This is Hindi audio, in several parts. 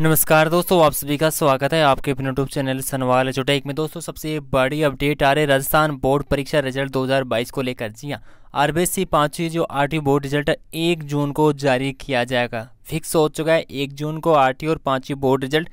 नमस्कार दोस्तों आप सभी का स्वागत है आपके अपने यूट्यूब चैनल सनवाल चुटैक में दोस्तों सबसे बड़ी अपडेट आ रही राजस्थान बोर्ड परीक्षा रिजल्ट 2022 को लेकर जी हाँ आरबीएससी पांचवी जो आठवीं बोर्ड रिजल्ट है एक जून को जारी किया जाएगा फिक्स हो चुका है एक जून को आठवीं और पांचवी बोर्ड रिजल्ट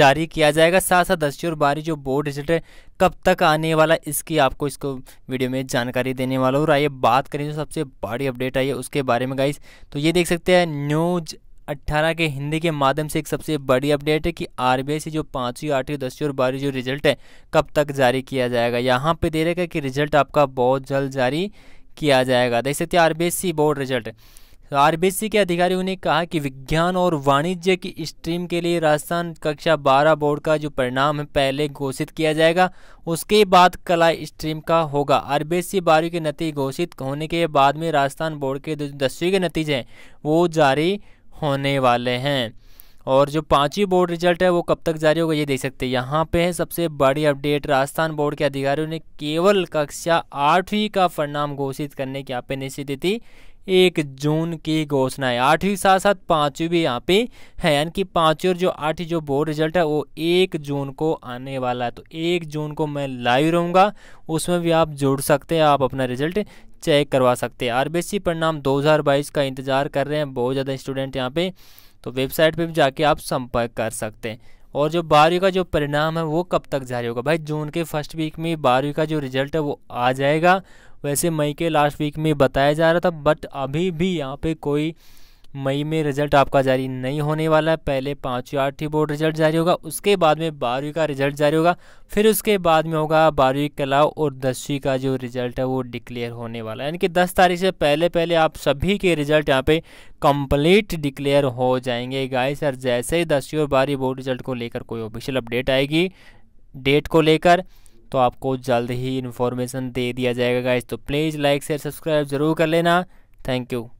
जारी किया जाएगा साथ साथ दसवीं और बारहवीं जो बोर्ड रिजल्ट है कब तक आने वाला इसकी आपको इसको वीडियो में जानकारी देने वाला हूँ और आइए बात करें जो सबसे बड़ी अपडेट आई है उसके बारे में गाइस तो ये देख सकते हैं न्यूज 2018 के हिंदी के माध्यम से एक सबसे बड़ी अपडेट है कि आर से जो पाँचवीं आठवीं दसवीं और बारहवीं जो रिजल्ट है कब तक जारी किया जाएगा यहाँ पे दे रहेगा कि रिजल्ट आपका बहुत जल्द जारी किया जाएगा देख सकते R B board result R के अधिकारियों ने कहा कि विज्ञान और वाणिज्य की स्ट्रीम के लिए राजस्थान कक्षा बारह बोर्ड का जो परिणाम है पहले घोषित किया जाएगा उसके बाद कला स्ट्रीम का होगा आर सी बारहवीं के नतीजे घोषित होने के बाद में राजस्थान बोर्ड के दसवीं के नतीजे हैं वो जारी होने वाले हैं और जो पांचवी बोर्ड रिजल्ट है वो कब तक जारी होगा ये देख सकते हैं यहाँ पे है सबसे बड़ी अपडेट राजस्थान बोर्ड के अधिकारियों ने केवल कक्षा आठवीं का परिणाम घोषित करने की यहाँ पे निश्चित तिथि थी एक जून की घोषणा है आठवीं साथ साथ पाँचवीं भी यहाँ पे है यानी कि पाँचवीं और जो आठवीं जो बोर्ड रिजल्ट है वो एक जून को आने वाला है तो एक जून को मैं लाइव रहूँगा उसमें भी आप जुड़ सकते हैं आप अपना रिजल्ट चेक करवा सकते हैं सी परिणाम 2022 का इंतज़ार कर रहे हैं बहुत ज़्यादा स्टूडेंट यहाँ पे तो वेबसाइट पर भी जाके आप संपर्क कर सकते हैं और जो बारहवीं का जो परिणाम है वो कब तक जारी होगा भाई जून के फर्स्ट वीक में बारहवीं का जो रिजल्ट है वो आ जाएगा वैसे मई के लास्ट वीक में बताया जा रहा था बट अभी भी यहाँ पे कोई मई में रिजल्ट आपका जारी नहीं होने वाला है पहले पाँचवीं आठवीं बोर्ड रिजल्ट जारी होगा उसके बाद में बारहवीं का रिजल्ट जारी होगा फिर उसके बाद में होगा बारहवीं कला और दसवीं का जो रिजल्ट है वो डिक्लेयर होने वाला है यानी कि दस तारीख से पहले पहले आप सभी के रिजल्ट यहाँ पे कंप्लीट डिक्लेयर हो जाएंगे गाय सर जैसे ही दसवीं और बारहवीं बोर्ड रिजल्ट को लेकर कोई ऑफिशियल अपडेट आएगी डेट को लेकर तो आपको जल्द ही इन्फॉर्मेशन दे दिया जाएगा गाइज तो प्लीज़ लाइक शेयर सब्सक्राइब जरूर कर लेना थैंक यू